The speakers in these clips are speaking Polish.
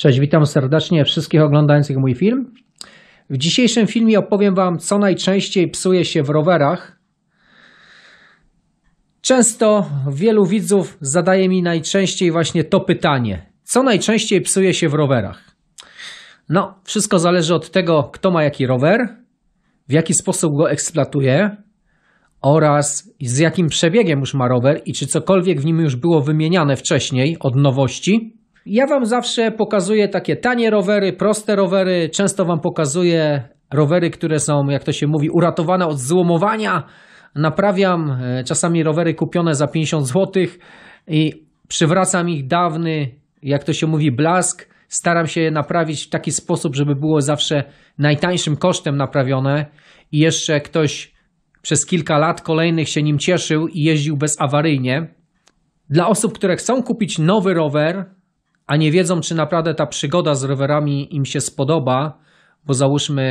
Cześć, witam serdecznie wszystkich oglądających mój film. W dzisiejszym filmie opowiem Wam, co najczęściej psuje się w rowerach. Często wielu widzów zadaje mi najczęściej właśnie to pytanie: co najczęściej psuje się w rowerach? No, wszystko zależy od tego, kto ma jaki rower, w jaki sposób go eksploatuje oraz z jakim przebiegiem już ma rower i czy cokolwiek w nim już było wymieniane wcześniej od nowości ja Wam zawsze pokazuję takie tanie rowery, proste rowery. Często Wam pokazuję rowery, które są, jak to się mówi, uratowane od złomowania. Naprawiam e, czasami rowery kupione za 50 zł i przywracam ich dawny, jak to się mówi, blask. Staram się je naprawić w taki sposób, żeby było zawsze najtańszym kosztem naprawione i jeszcze ktoś przez kilka lat kolejnych się nim cieszył i jeździł bezawaryjnie. Dla osób, które chcą kupić nowy rower, a nie wiedzą, czy naprawdę ta przygoda z rowerami im się spodoba, bo załóżmy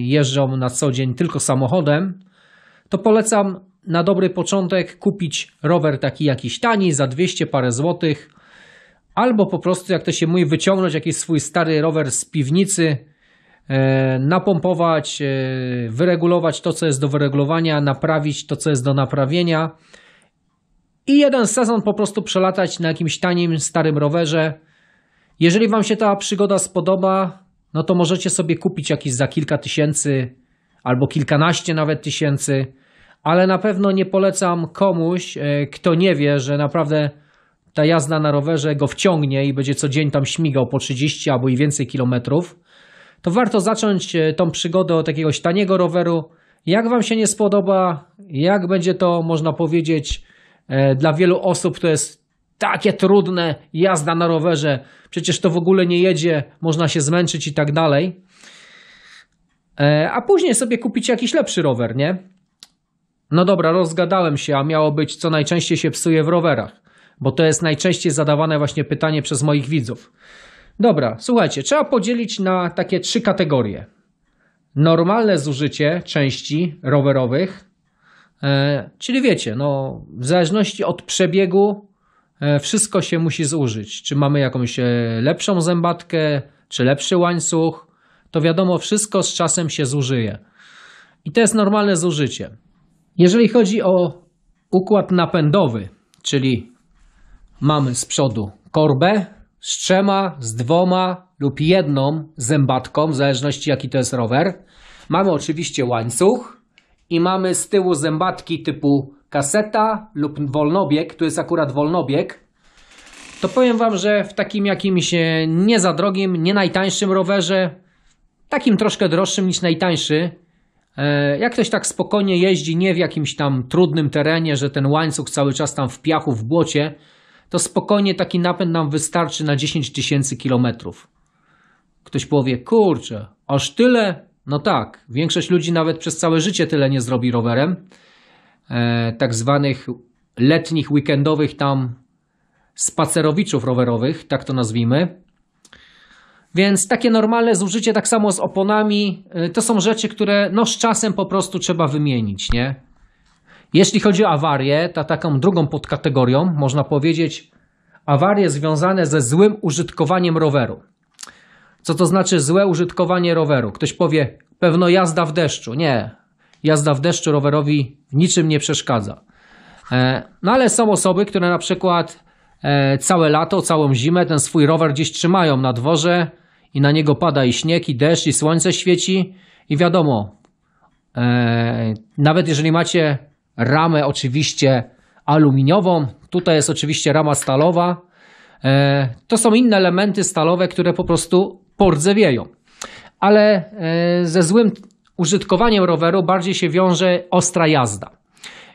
jeżdżą na co dzień tylko samochodem, to polecam na dobry początek kupić rower taki jakiś tani za 200 parę złotych, albo po prostu, jak to się mówi, wyciągnąć jakiś swój stary rower z piwnicy, e, napompować, e, wyregulować to, co jest do wyregulowania, naprawić to, co jest do naprawienia i jeden sezon po prostu przelatać na jakimś tanim, starym rowerze, jeżeli Wam się ta przygoda spodoba, no to możecie sobie kupić jakiś za kilka tysięcy albo kilkanaście nawet tysięcy, ale na pewno nie polecam komuś, e, kto nie wie, że naprawdę ta jazda na rowerze go wciągnie i będzie co dzień tam śmigał po 30 albo i więcej kilometrów, to warto zacząć e, tą przygodę od jakiegoś taniego roweru. Jak Wam się nie spodoba, jak będzie to, można powiedzieć, e, dla wielu osób to jest takie trudne, jazda na rowerze, przecież to w ogóle nie jedzie, można się zmęczyć i tak dalej. E, a później sobie kupić jakiś lepszy rower, nie? No dobra, rozgadałem się, a miało być co najczęściej się psuje w rowerach, bo to jest najczęściej zadawane właśnie pytanie przez moich widzów. Dobra, słuchajcie, trzeba podzielić na takie trzy kategorie. Normalne zużycie części rowerowych, e, czyli wiecie, no w zależności od przebiegu E, wszystko się musi zużyć. Czy mamy jakąś e, lepszą zębatkę, czy lepszy łańcuch, to wiadomo, wszystko z czasem się zużyje. I to jest normalne zużycie. Jeżeli chodzi o układ napędowy, czyli mamy z przodu korbę z trzema, z dwoma lub jedną zębatką, w zależności jaki to jest rower. Mamy oczywiście łańcuch i mamy z tyłu zębatki typu kaseta lub wolnobieg, tu jest akurat wolnobieg, to powiem Wam, że w takim jakimś nie za drogim, nie najtańszym rowerze, takim troszkę droższym niż najtańszy, e, jak ktoś tak spokojnie jeździ, nie w jakimś tam trudnym terenie, że ten łańcuch cały czas tam w piachu, w błocie, to spokojnie taki napęd nam wystarczy na 10 tysięcy kilometrów. Ktoś powie, kurczę, aż tyle? No tak, większość ludzi nawet przez całe życie tyle nie zrobi rowerem, E, tak zwanych letnich, weekendowych tam spacerowiczów rowerowych, tak to nazwijmy. Więc takie normalne zużycie, tak samo z oponami, e, to są rzeczy, które no, z czasem po prostu trzeba wymienić, nie? Jeśli chodzi o awarię, to taką drugą podkategorią, można powiedzieć, awarie związane ze złym użytkowaniem roweru. Co to znaczy złe użytkowanie roweru? Ktoś powie, pewno jazda w deszczu. Nie, jazda w deszczu rowerowi w niczym nie przeszkadza. E, no ale są osoby, które na przykład e, całe lato, całą zimę ten swój rower gdzieś trzymają na dworze i na niego pada i śnieg, i deszcz, i słońce świeci i wiadomo, e, nawet jeżeli macie ramę oczywiście aluminiową, tutaj jest oczywiście rama stalowa, to są inne elementy stalowe, które po prostu pordzewieją. Ale ze złym użytkowaniem roweru bardziej się wiąże ostra jazda.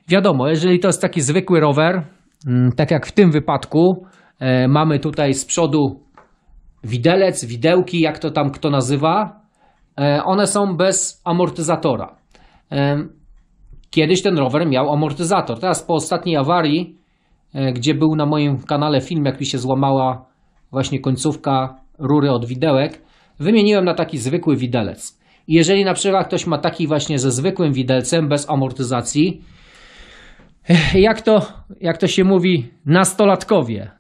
Wiadomo, jeżeli to jest taki zwykły rower, mm, tak jak w tym wypadku, e, mamy tutaj z przodu widelec, widełki, jak to tam kto nazywa, e, one są bez amortyzatora. E, kiedyś ten rower miał amortyzator. Teraz po ostatniej awarii, gdzie był na moim kanale film, jak mi się złamała właśnie końcówka rury od widełek, wymieniłem na taki zwykły widelec. Jeżeli na przykład ktoś ma taki właśnie ze zwykłym widelcem, bez amortyzacji, eh, jak to, jak to się mówi, nastolatkowie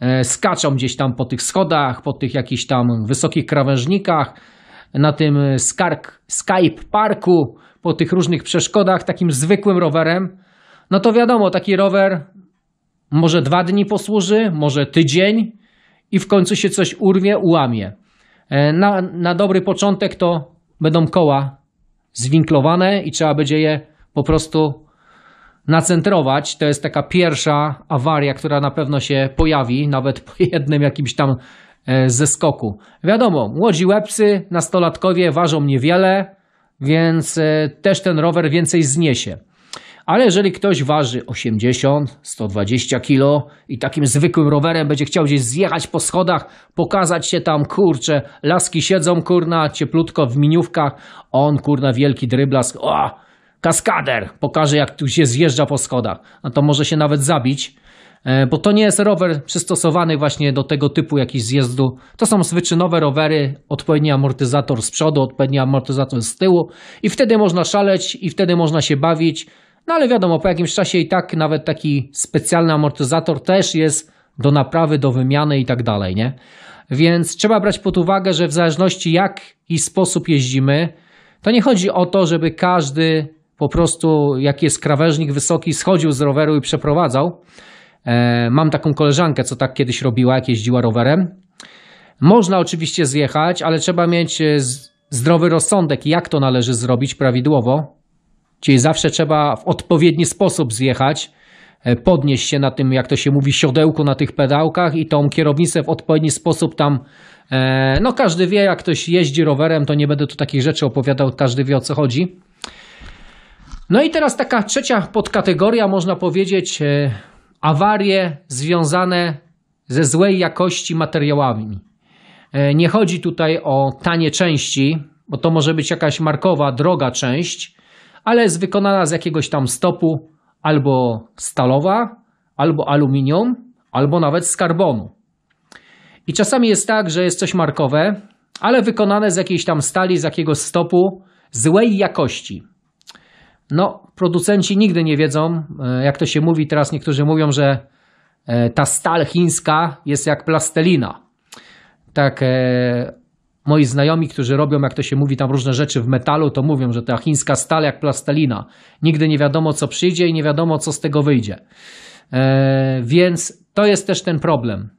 eh, skaczą gdzieś tam po tych schodach, po tych jakichś tam wysokich krawężnikach, na tym eh, skark, Skype Parku, po tych różnych przeszkodach, takim zwykłym rowerem, no to wiadomo, taki rower może dwa dni posłuży, może tydzień i w końcu się coś urwie, ułamie. Na, na dobry początek to będą koła zwinklowane i trzeba będzie je po prostu nacentrować. To jest taka pierwsza awaria, która na pewno się pojawi, nawet po jednym jakimś tam e, zeskoku. Wiadomo, młodzi łebcy, nastolatkowie ważą niewiele, więc e, też ten rower więcej zniesie. Ale jeżeli ktoś waży 80, 120 kg i takim zwykłym rowerem będzie chciał gdzieś zjechać po schodach, pokazać się tam, kurcze, laski siedzą, kurna, cieplutko w miniówkach, on, kurna, wielki dryblask, o, kaskader, pokaże jak tu się zjeżdża po schodach. A no to może się nawet zabić, e, bo to nie jest rower przystosowany właśnie do tego typu jakiś zjezdu. To są wyczynowe rowery, odpowiedni amortyzator z przodu, odpowiedni amortyzator z tyłu i wtedy można szaleć i wtedy można się bawić. No ale wiadomo, po jakimś czasie i tak nawet taki specjalny amortyzator też jest do naprawy, do wymiany i tak dalej, nie? Więc trzeba brać pod uwagę, że w zależności jak i sposób jeździmy, to nie chodzi o to, żeby każdy po prostu, jak jest krawężnik wysoki, schodził z roweru i przeprowadzał. E, mam taką koleżankę, co tak kiedyś robiła, jak jeździła rowerem. Można oczywiście zjechać, ale trzeba mieć e, zdrowy rozsądek, jak to należy zrobić prawidłowo, Czyli zawsze trzeba w odpowiedni sposób zjechać, e, podnieść się na tym, jak to się mówi, siodełku na tych pedałkach i tą kierownicę w odpowiedni sposób tam. E, no, każdy wie, jak ktoś jeździ rowerem, to nie będę tu takich rzeczy opowiadał, każdy wie o co chodzi. No i teraz taka trzecia podkategoria, można powiedzieć, e, awarie związane ze złej jakości materiałami. Nie chodzi tutaj o tanie części, bo to może być jakaś markowa, droga część, ale jest wykonana z jakiegoś tam stopu albo stalowa, albo aluminium, albo nawet z karbonu. I czasami jest tak, że jest coś markowe, ale wykonane z jakiejś tam stali, z jakiegoś stopu złej jakości. No, producenci nigdy nie wiedzą, e, jak to się mówi teraz. Niektórzy mówią, że e, ta stal chińska jest jak plastelina. Tak, e, moi znajomi, którzy robią, jak to się mówi, tam różne rzeczy w metalu, to mówią, że ta chińska stal jak plastelina. Nigdy nie wiadomo, co przyjdzie i nie wiadomo, co z tego wyjdzie. E, więc to jest też ten problem.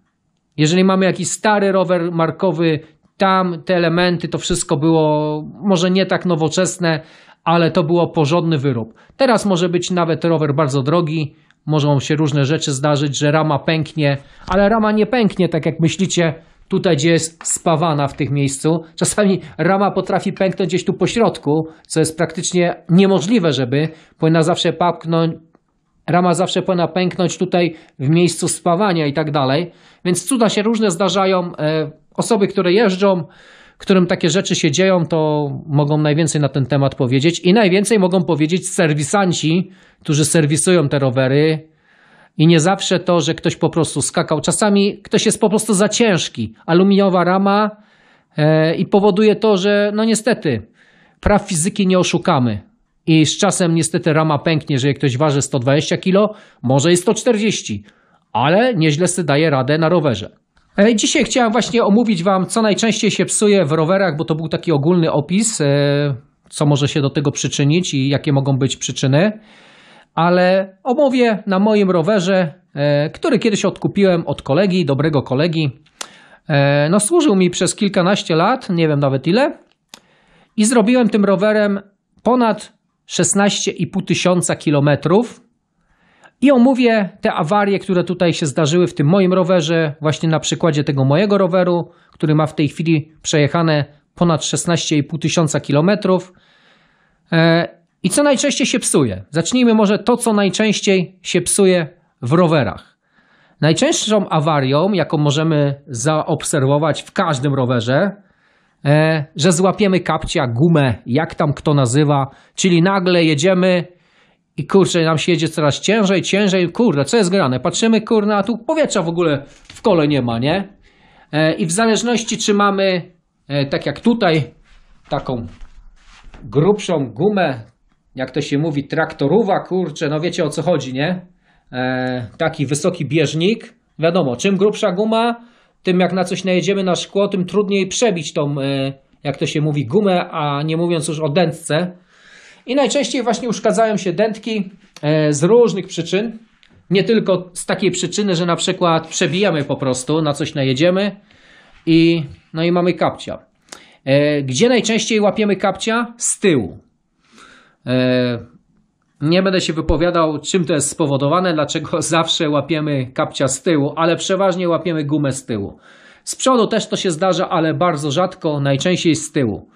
Jeżeli mamy jakiś stary rower markowy, tam te elementy, to wszystko było może nie tak nowoczesne, ale to było porządny wyrób. Teraz może być nawet rower bardzo drogi, mogą się różne rzeczy zdarzyć, że rama pęknie, ale rama nie pęknie tak jak myślicie, tutaj, gdzie jest spawana w tych miejscu. Czasami rama potrafi pęknąć gdzieś tu po środku, co jest praktycznie niemożliwe, żeby powinna zawsze papknąć, rama zawsze powinna pęknąć tutaj w miejscu spawania i tak dalej. Więc cuda się różne zdarzają. E, osoby, które jeżdżą, którym takie rzeczy się dzieją, to mogą najwięcej na ten temat powiedzieć i najwięcej mogą powiedzieć serwisanci, którzy serwisują te rowery, i nie zawsze to, że ktoś po prostu skakał. Czasami ktoś jest po prostu za ciężki. Aluminiowa rama e, i powoduje to, że no niestety praw fizyki nie oszukamy. I z czasem niestety rama pęknie, że jak ktoś waży 120 kg, może i 140, ale nieźle sobie daje radę na rowerze. E, dzisiaj chciałem właśnie omówić Wam, co najczęściej się psuje w rowerach, bo to był taki ogólny opis, e, co może się do tego przyczynić i jakie mogą być przyczyny ale omówię na moim rowerze, e, który kiedyś odkupiłem od kolegi, dobrego kolegi. E, no, służył mi przez kilkanaście lat, nie wiem nawet ile, i zrobiłem tym rowerem ponad 16,5 tysiąca kilometrów. I omówię te awarie, które tutaj się zdarzyły w tym moim rowerze, właśnie na przykładzie tego mojego roweru, który ma w tej chwili przejechane ponad 16,5 tysiąca kilometrów. E, i co najczęściej się psuje? Zacznijmy może to, co najczęściej się psuje w rowerach. Najczęstszą awarią, jaką możemy zaobserwować w każdym rowerze, e, że złapiemy kapcia, gumę, jak tam kto nazywa, czyli nagle jedziemy i kurczę, nam się jedzie coraz ciężej, ciężej, kurde, co jest grane? Patrzymy, kurde, a tu powietrza w ogóle w kole nie ma, nie? E, I w zależności, czy mamy, e, tak jak tutaj, taką grubszą gumę, jak to się mówi, traktorowa, kurczę, no wiecie o co chodzi, nie? E, taki wysoki bieżnik. Wiadomo, czym grubsza guma, tym jak na coś najedziemy na szkło, tym trudniej przebić tą, e, jak to się mówi, gumę, a nie mówiąc już o dętce. I najczęściej właśnie uszkadzają się dętki e, z różnych przyczyn. Nie tylko z takiej przyczyny, że na przykład przebijamy po prostu, na coś najedziemy i, no i mamy kapcia. E, gdzie najczęściej łapiemy kapcia? Z tyłu. E, nie będę się wypowiadał, czym to jest spowodowane, dlaczego zawsze łapiemy kapcia z tyłu, ale przeważnie łapiemy gumę z tyłu. Z przodu też to się zdarza, ale bardzo rzadko, najczęściej z tyłu.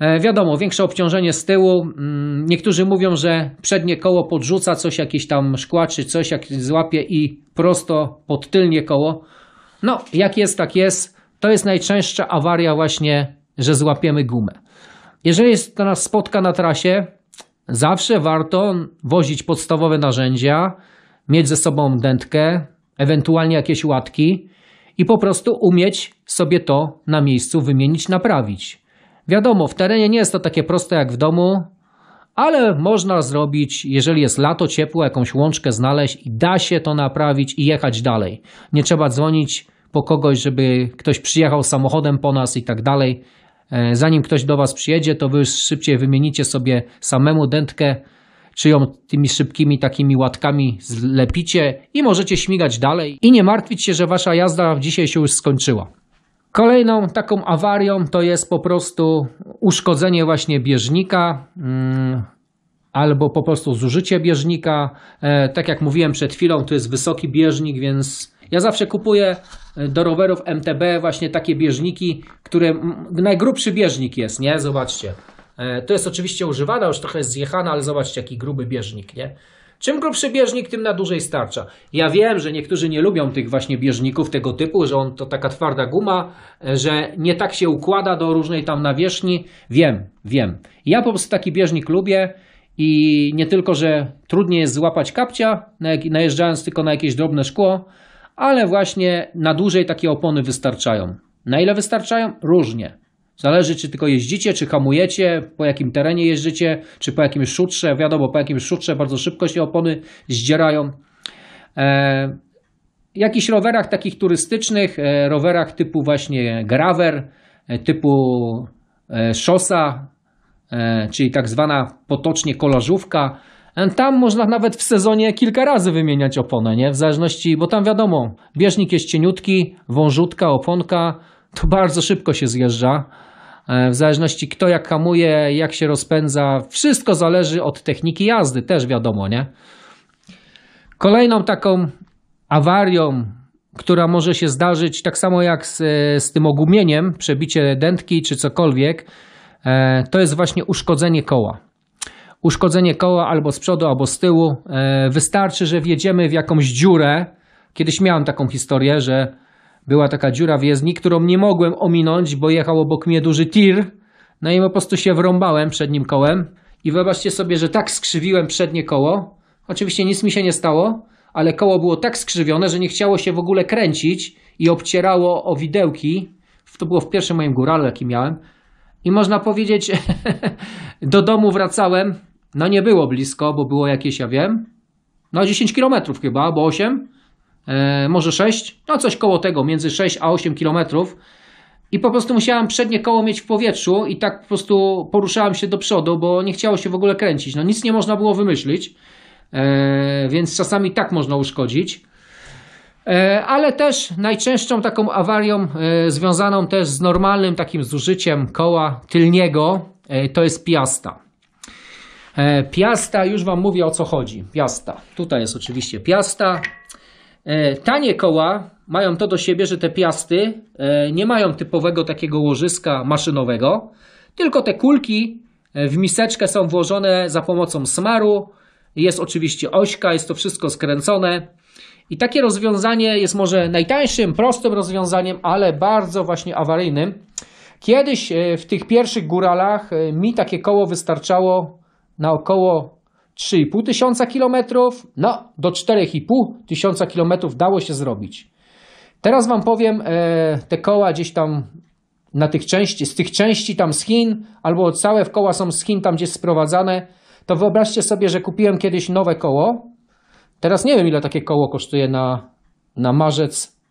E, wiadomo, większe obciążenie z tyłu. Mm, niektórzy mówią, że przednie koło podrzuca coś, jakieś tam szkła czy coś, jak złapie i prosto pod tylnie koło. No, jak jest, tak jest. To jest najczęstsza awaria właśnie, że złapiemy gumę. Jeżeli to nas spotka na trasie, Zawsze warto wozić podstawowe narzędzia, mieć ze sobą dętkę, ewentualnie jakieś łatki i po prostu umieć sobie to na miejscu wymienić, naprawić. Wiadomo, w terenie nie jest to takie proste jak w domu, ale można zrobić, jeżeli jest lato ciepło, jakąś łączkę znaleźć i da się to naprawić i jechać dalej. Nie trzeba dzwonić po kogoś, żeby ktoś przyjechał samochodem po nas i tak dalej. E, zanim ktoś do Was przyjedzie, to Wy szybciej wymienicie sobie samemu dętkę, czy ją tymi szybkimi takimi łatkami zlepicie i możecie śmigać dalej i nie martwić się, że Wasza jazda dzisiaj się już skończyła. Kolejną taką awarią to jest po prostu uszkodzenie właśnie bieżnika mm, albo po prostu zużycie bieżnika. E, tak jak mówiłem przed chwilą, to jest wysoki bieżnik, więc ja zawsze kupuję e, do rowerów MTB właśnie takie bieżniki, które najgrubszy bieżnik jest, nie? Zobaczcie. E, to jest oczywiście używana, już trochę jest zjechana, ale zobaczcie jaki gruby bieżnik, nie? Czym grubszy bieżnik, tym na dłużej starcza. Ja wiem, że niektórzy nie lubią tych właśnie bieżników tego typu, że on to taka twarda guma, e, że nie tak się układa do różnej tam nawierzchni. Wiem, wiem. Ja po prostu taki bieżnik lubię i nie tylko, że trudniej jest złapać kapcia, najeżdżając tylko na jakieś drobne szkło, ale właśnie na dłużej takie opony wystarczają. Na ile wystarczają? Różnie. Zależy, czy tylko jeździcie, czy hamujecie, po jakim terenie jeździcie, czy po jakim szutrze. Wiadomo, po jakim szutrze bardzo szybko się opony zdzierają. E, jakichś rowerach takich turystycznych, e, rowerach typu właśnie grawer, e, typu e, szosa, e, czyli tak zwana potocznie kolażówka, tam można nawet w sezonie kilka razy wymieniać oponę, nie? W zależności, bo tam wiadomo, bieżnik jest cieniutki, wążutka, oponka, to bardzo szybko się zjeżdża. E, w zależności kto jak hamuje, jak się rozpędza, wszystko zależy od techniki jazdy, też wiadomo, nie? Kolejną taką awarią, która może się zdarzyć, tak samo jak z, z tym ogumieniem, przebicie dętki czy cokolwiek, e, to jest właśnie uszkodzenie koła uszkodzenie koła albo z przodu, albo z tyłu. E, wystarczy, że wjedziemy w jakąś dziurę. Kiedyś miałem taką historię, że była taka dziura w jezdni, którą nie mogłem ominąć, bo jechał obok mnie duży tir. No i po prostu się wrąbałem przednim kołem. I wyobraźcie sobie, że tak skrzywiłem przednie koło. Oczywiście nic mi się nie stało, ale koło było tak skrzywione, że nie chciało się w ogóle kręcić i obcierało o widełki. To było w pierwszym moim górale, jaki miałem. I można powiedzieć, do domu wracałem no nie było blisko, bo było jakieś, ja wiem, no 10 km chyba, albo 8, e, może 6, no coś koło tego, między 6 a 8 km. I po prostu musiałem przednie koło mieć w powietrzu i tak po prostu poruszałem się do przodu, bo nie chciało się w ogóle kręcić. No nic nie można było wymyślić, e, więc czasami tak można uszkodzić. E, ale też najczęstszą taką awarią e, związaną też z normalnym takim zużyciem koła tylniego e, to jest piasta. E, piasta, już Wam mówię o co chodzi. Piasta. Tutaj jest oczywiście piasta. E, tanie koła mają to do siebie, że te piasty e, nie mają typowego takiego łożyska maszynowego, tylko te kulki w miseczkę są włożone za pomocą smaru. Jest oczywiście ośka, jest to wszystko skręcone. I takie rozwiązanie jest może najtańszym, prostym rozwiązaniem, ale bardzo właśnie awaryjnym. Kiedyś w tych pierwszych góralach mi takie koło wystarczało na około 3,5 tysiąca kilometrów, no do 4,5 tysiąca kilometrów dało się zrobić. Teraz Wam powiem e, te koła gdzieś tam na tych części, z tych części tam z Chin, albo całe w koła są z Chin, tam gdzie sprowadzane, to wyobraźcie sobie, że kupiłem kiedyś nowe koło. Teraz nie wiem, ile takie koło kosztuje na, na marzec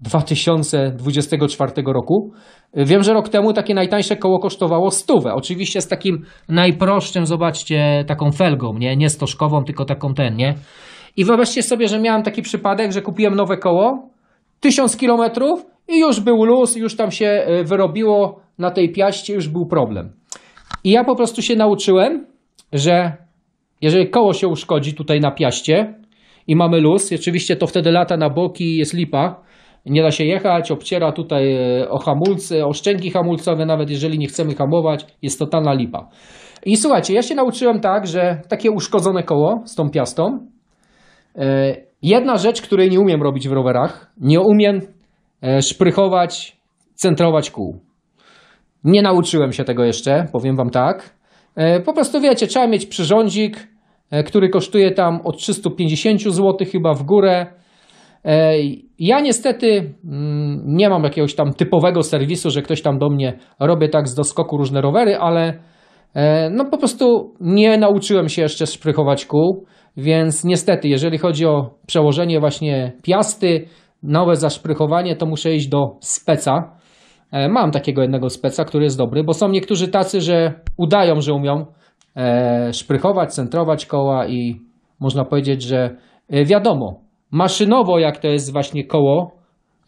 2024 roku. Wiem, że rok temu takie najtańsze koło kosztowało stówę. Oczywiście z takim najprostszym, zobaczcie, taką felgą, nie, nie stożkową, tylko taką ten, nie. I wyobraźcie sobie, że miałem taki przypadek, że kupiłem nowe koło, 1000 km i już był luz, już tam się e, wyrobiło na tej piaście, już był problem. I ja po prostu się nauczyłem, że jeżeli koło się uszkodzi tutaj na piaście i mamy luz, oczywiście to wtedy lata na boki jest lipa, nie da się jechać, obciera tutaj e, o hamulce, o szczęki hamulcowe, nawet jeżeli nie chcemy hamować, jest totalna lipa. I słuchajcie, ja się nauczyłem tak, że takie uszkodzone koło z tą piastą, e, jedna rzecz, której nie umiem robić w rowerach, nie umiem e, szprychować, centrować kół. Nie nauczyłem się tego jeszcze, powiem Wam tak. Po prostu wiecie, trzeba mieć przyrządzik, który kosztuje tam od 350 zł chyba w górę, ja niestety mm, nie mam jakiegoś tam typowego serwisu, że ktoś tam do mnie robi tak z doskoku różne rowery, ale e, no po prostu nie nauczyłem się jeszcze szprychować kół, więc niestety, jeżeli chodzi o przełożenie właśnie piasty, nowe zaszprychowanie, to muszę iść do speca. E, mam takiego jednego speca, który jest dobry, bo są niektórzy tacy, że udają, że umią e, szprychować, centrować koła i można powiedzieć, że wiadomo, maszynowo, jak to jest właśnie koło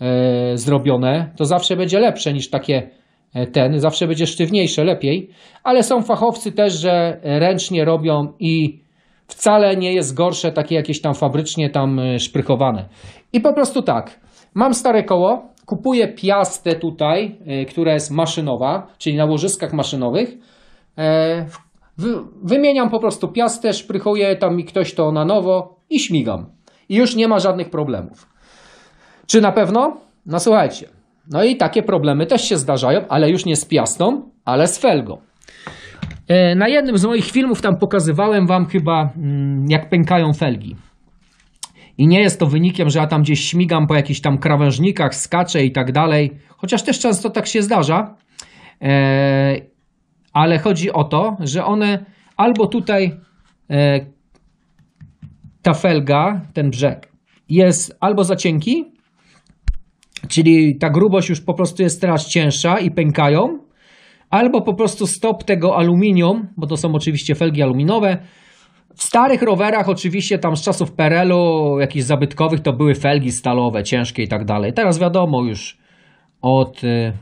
e, zrobione, to zawsze będzie lepsze niż takie e, ten, zawsze będzie sztywniejsze, lepiej, ale są fachowcy też, że ręcznie robią i wcale nie jest gorsze takie jakieś tam fabrycznie tam e, szprychowane. I po prostu tak, mam stare koło, kupuję piastę tutaj, e, która jest maszynowa, czyli na łożyskach maszynowych, wymieniam po prostu piastę, szprychuję tam mi ktoś to na nowo i śmigam i już nie ma żadnych problemów. Czy na pewno? No słuchajcie, no i takie problemy też się zdarzają, ale już nie z Piastą, ale z Felgą. E, na jednym z moich filmów tam pokazywałem Wam chyba, mm, jak pękają felgi. I nie jest to wynikiem, że ja tam gdzieś śmigam po jakichś tam krawężnikach, skaczę i tak dalej, chociaż też często tak się zdarza. E, ale chodzi o to, że one albo tutaj e, ta felga, ten brzeg jest albo za cienki, czyli ta grubość już po prostu jest teraz cięższa i pękają, albo po prostu stop tego aluminium, bo to są oczywiście felgi aluminowe. W starych rowerach, oczywiście tam z czasów Perelu, jakichś zabytkowych, to były felgi stalowe, ciężkie i tak dalej. Teraz wiadomo już od, y,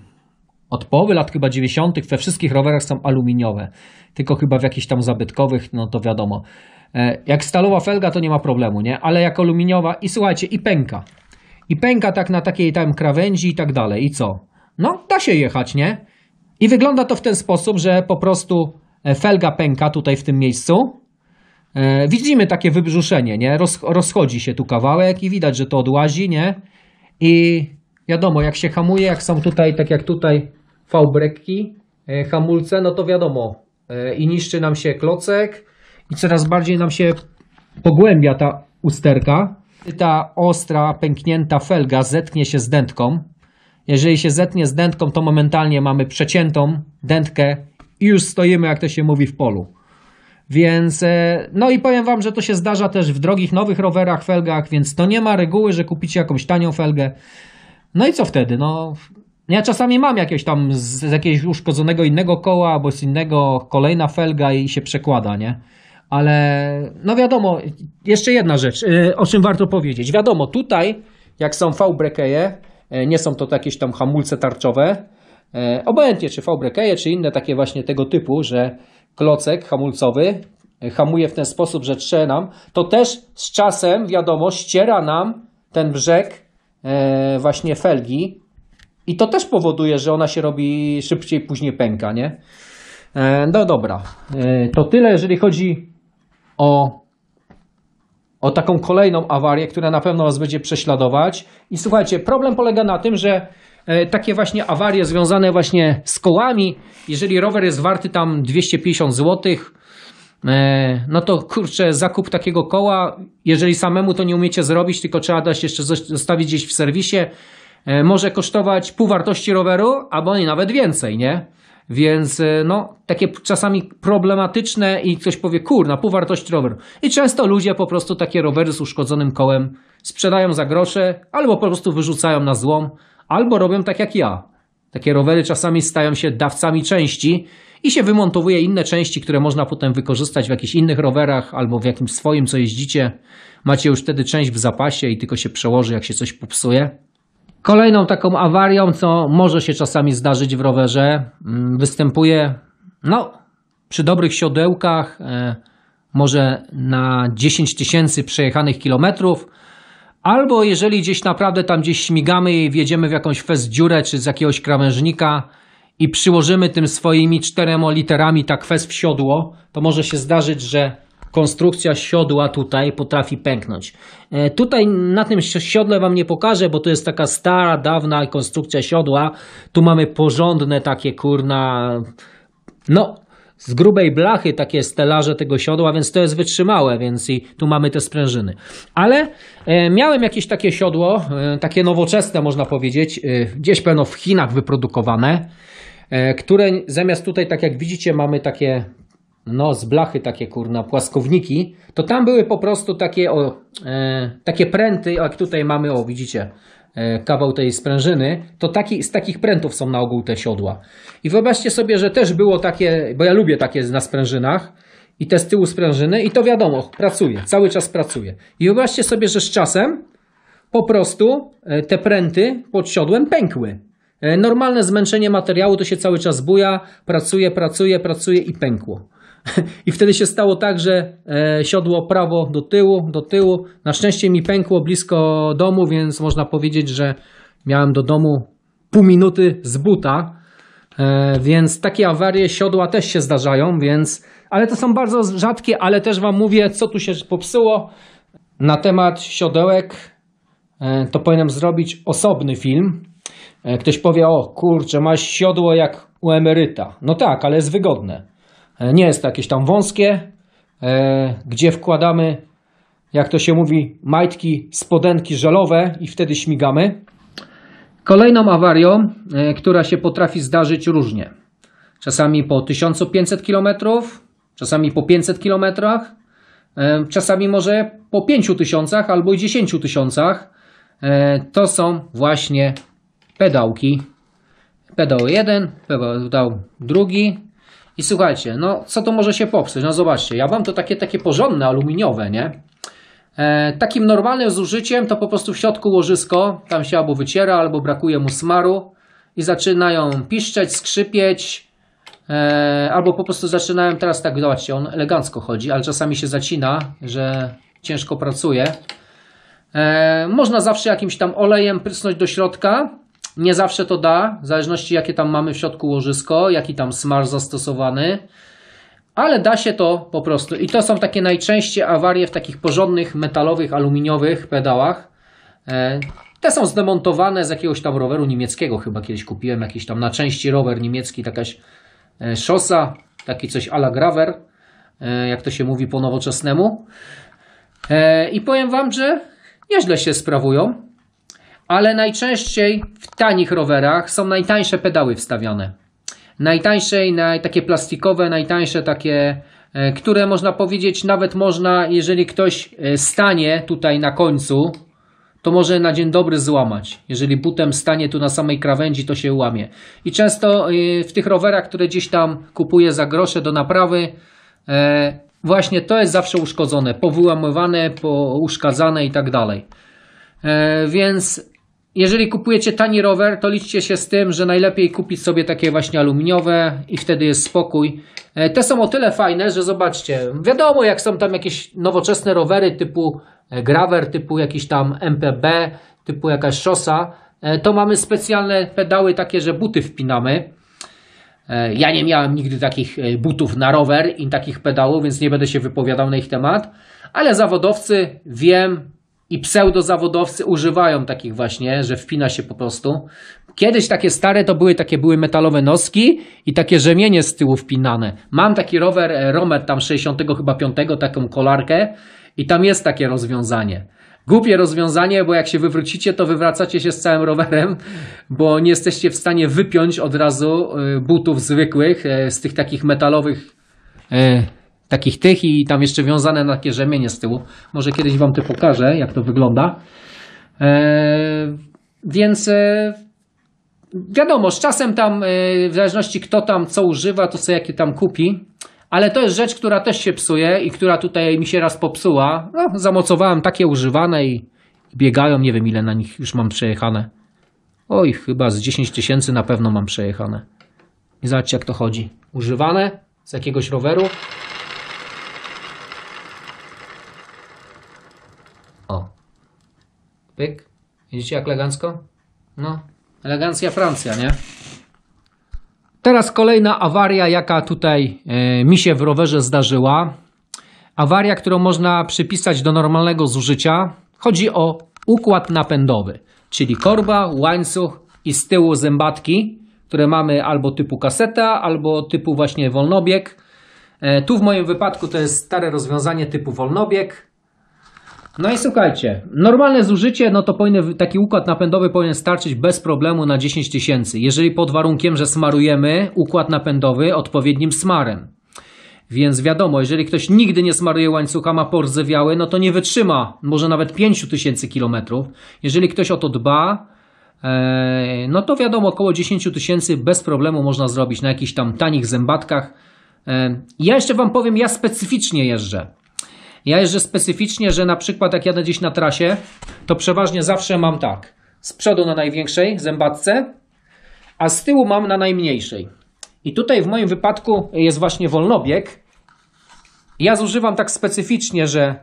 od połowy lat chyba 90. we wszystkich rowerach są aluminiowe, tylko chyba w jakichś tam zabytkowych, no to wiadomo. E, jak stalowa felga to nie ma problemu, nie? Ale jak aluminiowa i słuchajcie, i pęka. I pęka tak na takiej tam krawędzi i tak dalej. I co? No, da się jechać, nie? I wygląda to w ten sposób, że po prostu e, felga pęka tutaj w tym miejscu. E, widzimy takie wybrzuszenie, nie? rozchodzi się tu kawałek i widać, że to odłazi, nie? I wiadomo, jak się hamuje, jak są tutaj, tak jak tutaj v hamulce, no to wiadomo, i niszczy nam się klocek, i coraz bardziej nam się pogłębia ta usterka. Ta ostra, pęknięta felga zetknie się z dętką. Jeżeli się zetnie z dętką, to momentalnie mamy przeciętą dętkę i już stoimy, jak to się mówi, w polu. Więc, e, no i powiem Wam, że to się zdarza też w drogich, nowych rowerach, felgach, więc to nie ma reguły, że kupicie jakąś tanią felgę. No i co wtedy? No, ja czasami mam jakieś tam z, z jakiegoś uszkodzonego innego koła albo z innego kolejna felga i się przekłada, nie? Ale no wiadomo, jeszcze jedna rzecz, y, o czym warto powiedzieć. Wiadomo, tutaj jak są V-brekeje, y, nie są to jakieś tam hamulce tarczowe, y, obojętnie czy V-brekeje, czy inne takie właśnie tego typu, że klocek hamulcowy hamuje w ten sposób, że trze nam, to też z czasem, wiadomo, ściera nam ten brzeg właśnie felgi i to też powoduje, że ona się robi szybciej, później pęka, nie? E, no dobra, e, to tyle, jeżeli chodzi o, o taką kolejną awarię, która na pewno was będzie prześladować. I słuchajcie, problem polega na tym, że e, takie właśnie awarie związane właśnie z kołami, jeżeli rower jest warty tam 250 zł, e, no to kurczę, zakup takiego koła, jeżeli samemu to nie umiecie zrobić, tylko trzeba dać jeszcze zostawić gdzieś w serwisie, e, może kosztować pół wartości roweru, albo nawet więcej, nie? Więc e, no, takie czasami problematyczne i ktoś powie, kurna, półwartość roweru. I często ludzie po prostu takie rowery z uszkodzonym kołem sprzedają za grosze, albo po prostu wyrzucają na złom, albo robią tak jak ja. Takie rowery czasami stają się dawcami części i się wymontowuje inne części, które można potem wykorzystać w jakichś innych rowerach albo w jakimś swoim, co jeździcie. Macie już wtedy część w zapasie i tylko się przełoży, jak się coś popsuje. Kolejną taką awarią, co może się czasami zdarzyć w rowerze, mm, występuje no, przy dobrych siodełkach, e, może na 10 tysięcy przejechanych kilometrów, albo jeżeli gdzieś naprawdę tam gdzieś śmigamy i wjedziemy w jakąś fez dziurę czy z jakiegoś krawężnika i przyłożymy tym swoimi czterema literami tak fez w siodło, to może się zdarzyć, że konstrukcja siodła tutaj potrafi pęknąć. E, tutaj na tym siodle Wam nie pokażę, bo to jest taka stara, dawna konstrukcja siodła. Tu mamy porządne takie kurna... No, z grubej blachy takie stelaże tego siodła, więc to jest wytrzymałe, więc i tu mamy te sprężyny. Ale e, miałem jakieś takie siodło, e, takie nowoczesne można powiedzieć, e, gdzieś pewno w Chinach wyprodukowane, e, które zamiast tutaj, tak jak widzicie, mamy takie no z blachy takie kurna płaskowniki, to tam były po prostu takie, o, e, takie pręty, jak tutaj mamy, o widzicie, e, kawał tej sprężyny, to taki, z takich prętów są na ogół te siodła. I wyobraźcie sobie, że też było takie, bo ja lubię takie na sprężynach, i te z tyłu sprężyny, i to wiadomo, pracuje, cały czas pracuje. I wyobraźcie sobie, że z czasem po prostu e, te pręty pod siodłem pękły. E, normalne zmęczenie materiału to się cały czas buja, pracuje, pracuje, pracuje i pękło. I wtedy się stało tak, że e, siodło prawo do tyłu, do tyłu. Na szczęście mi pękło blisko domu, więc można powiedzieć, że miałem do domu pół minuty z buta. E, więc takie awarie siodła też się zdarzają, więc ale to są bardzo rzadkie, ale też wam mówię, co tu się popsuło. Na temat siodełek e, to powinienem zrobić osobny film. Ktoś powie: "O, kurczę, masz siodło jak u emeryta". No tak, ale jest wygodne. E, nie jest to jakieś tam wąskie, e, gdzie wkładamy, jak to się mówi, majtki, spodenki żelowe i wtedy śmigamy. Kolejną awarią, e, która się potrafi zdarzyć różnie. Czasami po 1500 km, czasami po 500 km, czasami może po 5000 albo i 10 tysiącach. To są właśnie pedałki. Pedał 1, pedał drugi, i słuchajcie, no co to może się popsuć? No zobaczcie, ja mam to takie, takie porządne, aluminiowe, nie? E, takim normalnym zużyciem to po prostu w środku łożysko, tam się albo wyciera, albo brakuje mu smaru i zaczynają piszczeć, skrzypieć, e, albo po prostu zaczynają teraz tak, zobaczcie, on elegancko chodzi, ale czasami się zacina, że ciężko pracuje. E, można zawsze jakimś tam olejem prysnąć do środka, nie zawsze to da, w zależności jakie tam mamy w środku łożysko, jaki tam smar zastosowany, ale da się to po prostu. I to są takie najczęściej awarie w takich porządnych metalowych, aluminiowych pedałach. E, te są zdemontowane z jakiegoś tam roweru niemieckiego, chyba kiedyś kupiłem jakiś tam na części rower niemiecki, takaś e, szosa, taki coś ala graver, e, jak to się mówi po nowoczesnemu. I powiem Wam, że nieźle się sprawują ale najczęściej w tanich rowerach są najtańsze pedały wstawione. Najtańsze i naj, takie plastikowe, najtańsze takie, e, które można powiedzieć, nawet można, jeżeli ktoś e, stanie tutaj na końcu, to może na dzień dobry złamać. Jeżeli butem stanie tu na samej krawędzi, to się łamie. I często e, w tych rowerach, które gdzieś tam kupuję za grosze do naprawy, właśnie to jest zawsze uszkodzone, powyłamywane, uszkadzane i tak dalej. Więc jeżeli kupujecie tani rower, to liczcie się z tym, że najlepiej kupić sobie takie właśnie aluminiowe i wtedy jest spokój. E, te są o tyle fajne, że zobaczcie, wiadomo jak są tam jakieś nowoczesne rowery typu e, grawer, typu jakiś tam MPB, typu jakaś szosa, e, to mamy specjalne pedały takie, że buty wpinamy. Ja nie miałem nigdy takich butów na rower i takich pedałów, więc nie będę się wypowiadał na ich temat, ale zawodowcy wiem, i pseudozawodowcy używają takich właśnie, że wpina się po prostu. Kiedyś takie stare to były takie były metalowe noski i takie rzemienie z tyłu wpinane. Mam taki rower e, Romer tam 65 chyba 5, taką kolarkę i tam jest takie rozwiązanie. Głupie rozwiązanie, bo jak się wywrócicie, to wywracacie się z całym rowerem, bo nie jesteście w stanie wypiąć od razu y, butów zwykłych e, z tych takich metalowych e, takich tych i tam jeszcze wiązane na takie rzemienie z tyłu. Może kiedyś Wam to pokażę, jak to wygląda. E, więc e, wiadomo, z czasem tam, e, w zależności kto tam co używa, to co jakie tam kupi, ale to jest rzecz, która też się psuje i która tutaj mi się raz popsuła. No, zamocowałem takie używane i biegają, nie wiem ile na nich już mam przejechane. Oj, chyba z 10 tysięcy na pewno mam przejechane. I zobaczcie jak to chodzi. Używane z jakiegoś roweru, Pyk. Widzicie jak elegancko? No, elegancja Francja, nie? Teraz kolejna awaria, jaka tutaj e, mi się w rowerze zdarzyła. Awaria, którą można przypisać do normalnego zużycia. Chodzi o układ napędowy, czyli korba, łańcuch i z tyłu zębatki, które mamy albo typu kaseta, albo typu właśnie wolnobieg. E, tu w moim wypadku to jest stare rozwiązanie typu wolnobieg. No i słuchajcie, normalne zużycie, no to powinny, taki układ napędowy powinien starczyć bez problemu na 10 tysięcy, jeżeli pod warunkiem, że smarujemy układ napędowy odpowiednim smarem. Więc wiadomo, jeżeli ktoś nigdy nie smaruje łańcucha, ma porzewiały, no to nie wytrzyma może nawet 5 tysięcy kilometrów. Jeżeli ktoś o to dba, e, no to wiadomo, około 10 tysięcy bez problemu można zrobić na jakichś tam tanich zębatkach. E, ja jeszcze Wam powiem, ja specyficznie jeżdżę. Ja jeżdżę specyficznie, że na przykład jak jadę gdzieś na trasie, to przeważnie zawsze mam tak. Z przodu na największej zębatce, a z tyłu mam na najmniejszej. I tutaj w moim wypadku jest właśnie wolnobieg. Ja zużywam tak specyficznie, że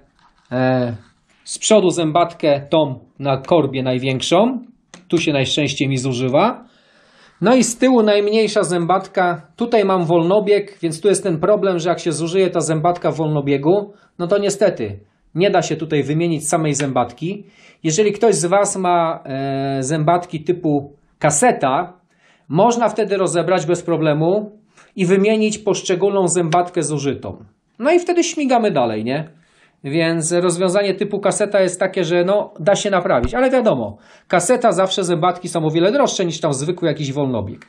e, z przodu zębatkę tą na korbie największą, tu się najszczęściej mi zużywa. No i z tyłu najmniejsza zębatka. Tutaj mam wolnobieg, więc tu jest ten problem, że jak się zużyje ta zębatka w wolnobiegu, no to niestety nie da się tutaj wymienić samej zębatki. Jeżeli ktoś z Was ma e, zębatki typu kaseta, można wtedy rozebrać bez problemu i wymienić poszczególną zębatkę zużytą. No i wtedy śmigamy dalej, nie? Więc rozwiązanie typu kaseta jest takie, że no, da się naprawić, ale wiadomo, kaseta zawsze zębatki są o wiele droższe niż tam zwykły jakiś wolnobieg.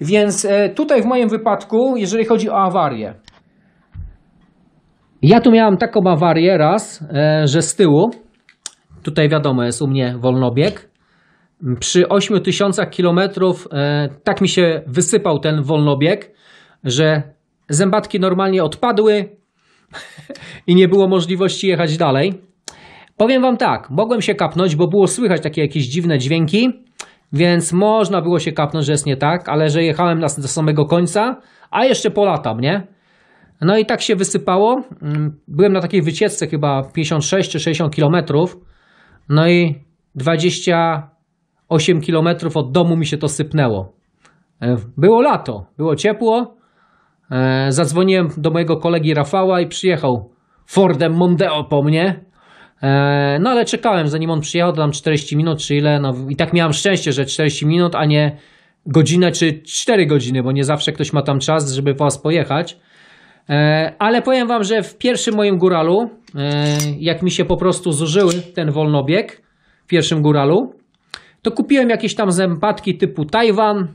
Więc e, tutaj w moim wypadku, jeżeli chodzi o awarię, ja tu miałem taką awarię raz, e, że z tyłu, tutaj wiadomo jest u mnie wolnobieg, przy 8000 km e, tak mi się wysypał ten wolnobieg, że zębatki normalnie odpadły i nie było możliwości jechać dalej. Powiem Wam tak, mogłem się kapnąć, bo było słychać takie jakieś dziwne dźwięki, więc można było się kapnąć, że jest nie tak, ale że jechałem do samego końca, a jeszcze polatam, nie? No i tak się wysypało. Mm, byłem na takiej wycieczce chyba 56 czy 60 kilometrów. No i 28 kilometrów od domu mi się to sypnęło. E, było lato, było ciepło. E, zadzwoniłem do mojego kolegi Rafała i przyjechał Fordem Mondeo po mnie. E, no ale czekałem, zanim on przyjechał, to tam 40 minut czy ile. No, I tak miałem szczęście, że 40 minut, a nie godzinę czy 4 godziny, bo nie zawsze ktoś ma tam czas, żeby po was pojechać. E, ale powiem Wam, że w pierwszym moim góralu, e, jak mi się po prostu zużyły ten wolnobieg, w pierwszym góralu, to kupiłem jakieś tam zębatki typu Tajwan.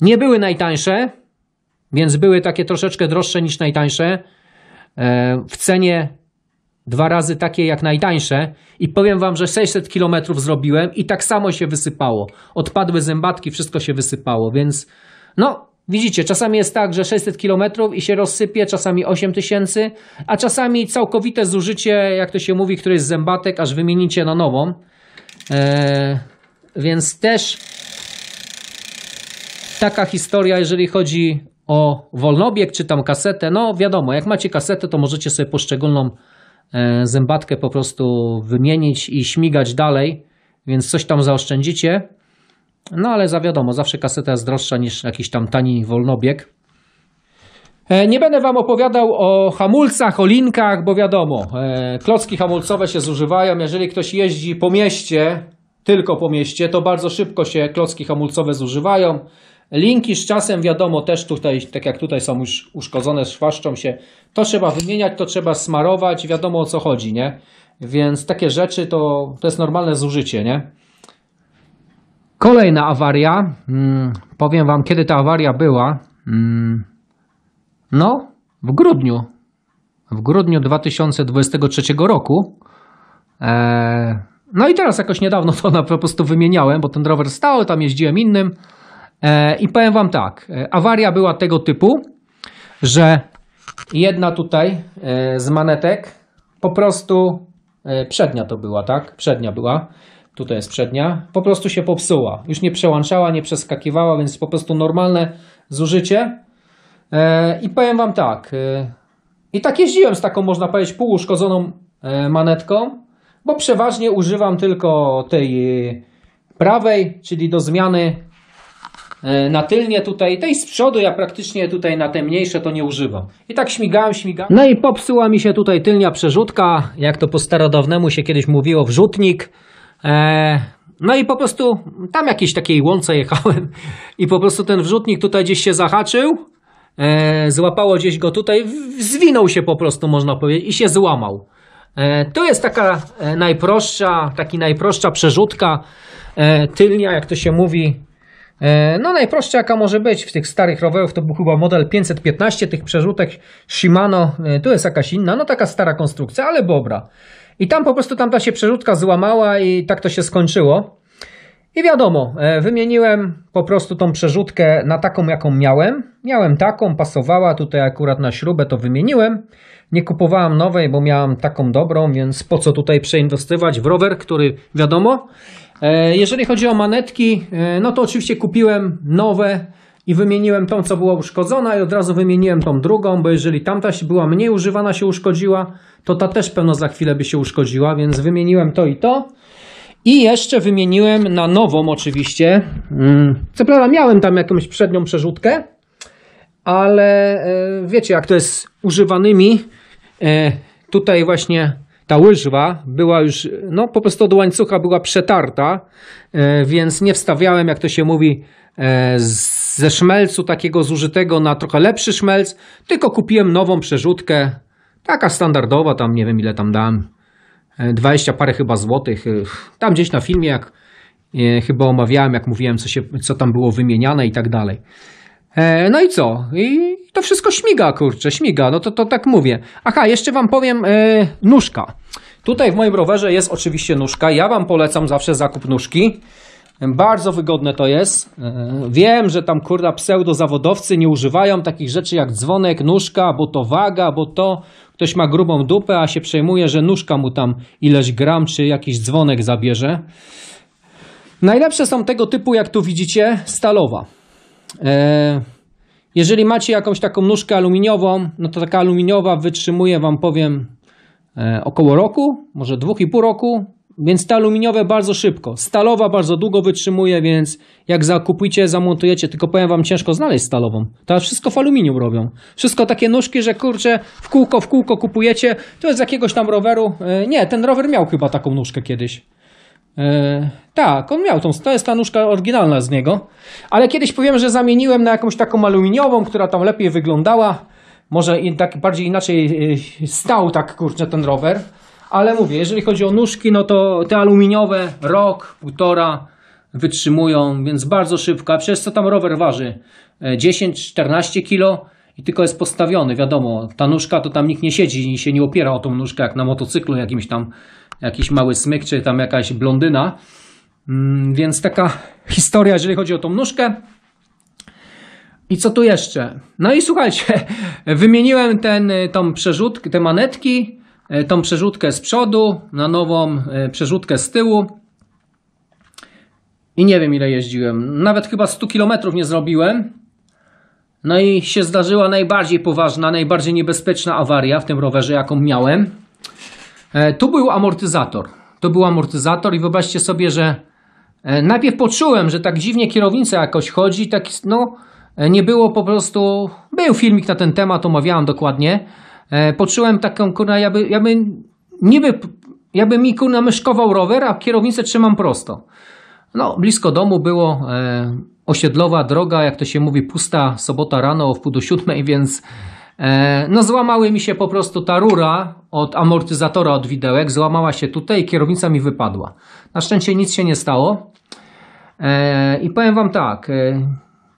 Nie były najtańsze, więc były takie troszeczkę droższe niż najtańsze. E, w cenie dwa razy takie jak najtańsze i powiem Wam, że 600 km zrobiłem i tak samo się wysypało. Odpadły zębatki, wszystko się wysypało, więc no Widzicie, czasami jest tak, że 600 km i się rozsypie, czasami 8000, a czasami całkowite zużycie, jak to się mówi, któryś z zębatek, aż wymienicie na nową. Eee, więc też taka historia, jeżeli chodzi o wolnobieg czy tam kasetę. No wiadomo, jak macie kasetę, to możecie sobie poszczególną e, zębatkę po prostu wymienić i śmigać dalej, więc coś tam zaoszczędzicie. No ale za wiadomo, zawsze kaseta jest droższa niż jakiś tam tani wolnobieg. E, nie będę Wam opowiadał o hamulcach, o linkach, bo wiadomo, e, klocki hamulcowe się zużywają. Jeżeli ktoś jeździ po mieście, tylko po mieście, to bardzo szybko się klocki hamulcowe zużywają. Linki z czasem, wiadomo, też tutaj, tak jak tutaj są już uszkodzone, szwaszczą się. To trzeba wymieniać, to trzeba smarować, wiadomo o co chodzi, nie? Więc takie rzeczy to, to jest normalne zużycie, nie? Kolejna awaria. Mm, powiem Wam, kiedy ta awaria była. Mm, no, w grudniu. W grudniu 2023 roku. E, no i teraz jakoś niedawno to na po prostu wymieniałem, bo ten rower stał, tam jeździłem innym. E, I powiem Wam tak. E, awaria była tego typu, że jedna tutaj z manetek po prostu. przednia to była, tak? Przednia była tutaj jest przednia, po prostu się popsuła. Już nie przełączała, nie przeskakiwała, więc po prostu normalne zużycie. E, I powiem Wam tak, e, i tak jeździłem z taką, można powiedzieć, półuszkodzoną e, manetką, bo przeważnie używam tylko tej prawej, czyli do zmiany na tylnie tutaj, tej z przodu ja praktycznie tutaj na te mniejsze to nie używam. I tak śmigałem, śmigałem. No i popsuła mi się tutaj tylnia przerzutka, jak to po starodownemu się kiedyś mówiło, wrzutnik. E, no i po prostu tam jakiejś takiej łące jechałem i po prostu ten wrzutnik tutaj gdzieś się zahaczył, e, złapało gdzieś go tutaj, zwinął się po prostu można powiedzieć i się złamał. E, to jest taka najprostsza, taki najprostsza przerzutka tylnia, jak to się mówi. No najprostsza jaka może być w tych starych rowerów, to był chyba model 515 tych przerzutek Shimano, to jest jakaś inna, no taka stara konstrukcja, ale bobra. I tam po prostu tamta się przerzutka złamała i tak to się skończyło. I wiadomo, e, wymieniłem po prostu tą przerzutkę na taką, jaką miałem. Miałem taką, pasowała tutaj akurat na śrubę, to wymieniłem. Nie kupowałem nowej, bo miałam taką dobrą, więc po co tutaj przeinwestować w rower, który wiadomo. E, jeżeli chodzi o manetki, e, no to oczywiście kupiłem nowe i wymieniłem tą, co była uszkodzona i od razu wymieniłem tą drugą, bo jeżeli tamta była mniej używana, się uszkodziła, to ta też pewno za chwilę by się uszkodziła, więc wymieniłem to i to. I jeszcze wymieniłem na nową oczywiście, mm, co prawda miałem tam jakąś przednią przerzutkę, ale e, wiecie jak to jest z używanymi, e, tutaj właśnie ta łyżwa była już, no po prostu do łańcucha była przetarta, e, więc nie wstawiałem, jak to się mówi, ze szmelcu takiego zużytego na trochę lepszy szmelc, tylko kupiłem nową przerzutkę Taka standardowa, tam nie wiem ile tam dam. 20 e, parę chyba złotych. E, tam gdzieś na filmie, jak e, chyba omawiałem, jak mówiłem, co, się, co tam było wymieniane i tak dalej. No i co? I to wszystko śmiga, kurczę, śmiga. No to, to tak mówię. Aha, jeszcze Wam powiem nóżka. Tutaj w moim rowerze jest oczywiście nóżka. Ja Wam polecam zawsze zakup nóżki. Bardzo wygodne to jest. Wiem, że tam kurda pseudozawodowcy nie używają takich rzeczy jak dzwonek, nóżka, bo to waga, bo to Ktoś ma grubą dupę, a się przejmuje, że nóżka mu tam ileś gram czy jakiś dzwonek zabierze. Najlepsze są tego typu, jak tu widzicie, stalowa. E, jeżeli macie jakąś taką nóżkę aluminiową, no to taka aluminiowa wytrzymuje Wam, powiem, e, około roku, może dwóch i pół roku, więc te aluminiowe bardzo szybko. Stalowa bardzo długo wytrzymuje, więc jak zakupicie, zamontujecie, tylko powiem wam, ciężko znaleźć stalową. Teraz wszystko w aluminium robią. Wszystko takie nóżki, że kurczę, w kółko, w kółko kupujecie. To jest z jakiegoś tam roweru. E, nie, ten rower miał chyba taką nóżkę kiedyś. Yy, tak, on miał tą, to jest ta nóżka oryginalna z niego, ale kiedyś powiem, że zamieniłem na jakąś taką aluminiową, która tam lepiej wyglądała, może i tak bardziej inaczej e, stał tak kurczę ten rower, ale mówię, jeżeli chodzi o nóżki, no to te aluminiowe rok, półtora wytrzymują, więc bardzo szybka. Przez co tam rower waży? 10-14 e, kg i tylko jest postawiony, wiadomo. Ta nóżka to tam nikt nie siedzi i się nie opiera o tą nóżkę jak na motocyklu jakimś tam, jakiś mały smyk czy tam jakaś blondyna. Mm, więc taka historia, jeżeli chodzi o tą nóżkę. I co tu jeszcze? No i słuchajcie, wymieniłem ten, y, tą przerzutkę, te manetki, E, tą przerzutkę z przodu na nową e, przerzutkę z tyłu. I nie wiem ile jeździłem. Nawet chyba 100 km nie zrobiłem. No i się zdarzyła najbardziej poważna, najbardziej niebezpieczna awaria w tym rowerze, jaką miałem. E, tu był amortyzator. To był amortyzator i wyobraźcie sobie, że najpierw poczułem, że tak dziwnie kierownica jakoś chodzi, tak no nie było po prostu... Był filmik na ten temat, omawiałem dokładnie. E, poczułem taką, kurna, ja, by, ja bym niby, ja bym mi kurna myszkował rower, a kierownicę trzymam prosto. No, blisko domu było, e, osiedlowa droga, jak to się mówi, pusta sobota rano o wpół do siódmej, więc e, no złamały mi się po prostu ta rura od amortyzatora, od widełek, złamała się tutaj i kierownica mi wypadła. Na szczęście nic się nie stało. E, I powiem Wam tak, e,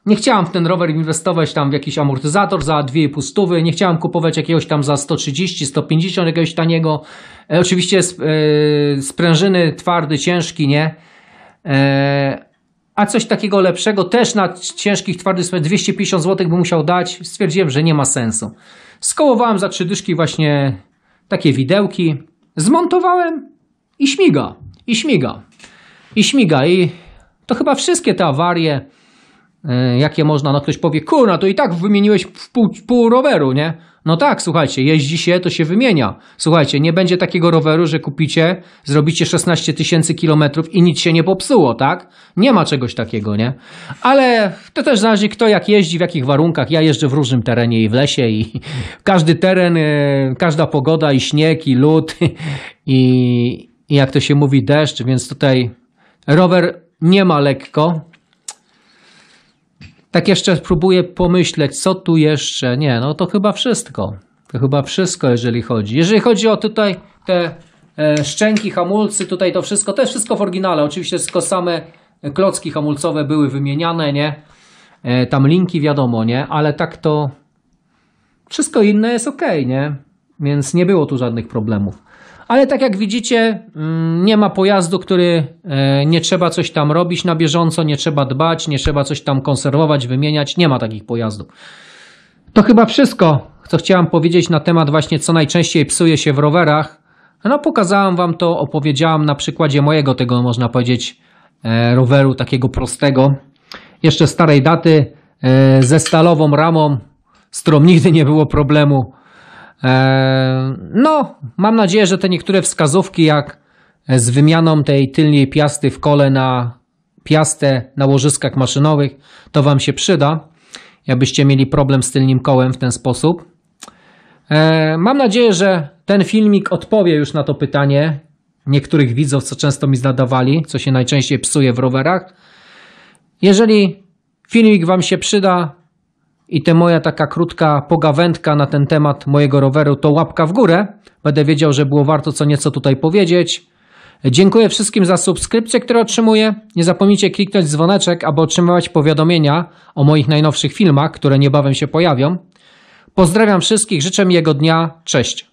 nie chciałem w ten rower inwestować tam w jakiś amortyzator za 2,5 stówy, nie chciałem kupować jakiegoś tam za 130, 150 jakiegoś taniego. E, oczywiście sp e, sprężyny twardy, ciężki, nie? E, a coś takiego lepszego też na ciężkich twardych sprężynach 250 zł by musiał dać. Stwierdziłem, że nie ma sensu. Skołowałem za trzy dyszki właśnie takie widełki, zmontowałem i śmiga, i śmiga, i śmiga. I to chyba wszystkie te awarie E, jakie można, no ktoś powie, kurna, to i tak wymieniłeś w pół, pół roweru, nie? No tak, słuchajcie, jeździ się, to się wymienia. Słuchajcie, nie będzie takiego roweru, że kupicie, zrobicie 16 tysięcy kilometrów i nic się nie popsuło, tak? Nie ma czegoś takiego, nie? Ale to też zależy, kto jak jeździ, w jakich warunkach. Ja jeżdżę w różnym terenie i w lesie, i każdy teren, e, każda pogoda, i śnieg, i lód, i, i jak to się mówi, deszcz, więc tutaj rower nie ma lekko tak jeszcze próbuję pomyśleć, co tu jeszcze. Nie, no to chyba wszystko. To chyba wszystko, jeżeli chodzi. Jeżeli chodzi o tutaj te e, szczęki, hamulcy, tutaj to wszystko, to jest wszystko w oryginale. Oczywiście tylko same klocki hamulcowe były wymieniane, nie? E, tam linki wiadomo, nie? Ale tak to wszystko inne jest ok, nie? Więc nie było tu żadnych problemów. Ale tak jak widzicie, mm, nie ma pojazdu, który e, nie trzeba coś tam robić na bieżąco, nie trzeba dbać, nie trzeba coś tam konserwować, wymieniać. Nie ma takich pojazdów. To chyba wszystko, co chciałem powiedzieć na temat właśnie co najczęściej psuje się w rowerach. No pokazałem Wam to, opowiedziałam na przykładzie mojego tego, można powiedzieć, e, roweru takiego prostego. Jeszcze starej daty, e, ze stalową ramą, z którą nigdy nie było problemu. Eee, no, mam nadzieję, że te niektóre wskazówki, jak e, z wymianą tej tylnej piasty w kole na piastę na łożyskach maszynowych, to Wam się przyda, jakbyście mieli problem z tylnym kołem w ten sposób. Eee, mam nadzieję, że ten filmik odpowie już na to pytanie niektórych widzów, co często mi zadawali, co się najczęściej psuje w rowerach. Jeżeli filmik Wam się przyda, i te moja taka krótka pogawędka na ten temat mojego roweru to łapka w górę. Będę wiedział, że było warto co nieco tutaj powiedzieć. Dziękuję wszystkim za subskrypcje, które otrzymuję. Nie zapomnijcie kliknąć dzwoneczek, aby otrzymywać powiadomienia o moich najnowszych filmach, które niebawem się pojawią. Pozdrawiam wszystkich, życzę miłego dnia, cześć.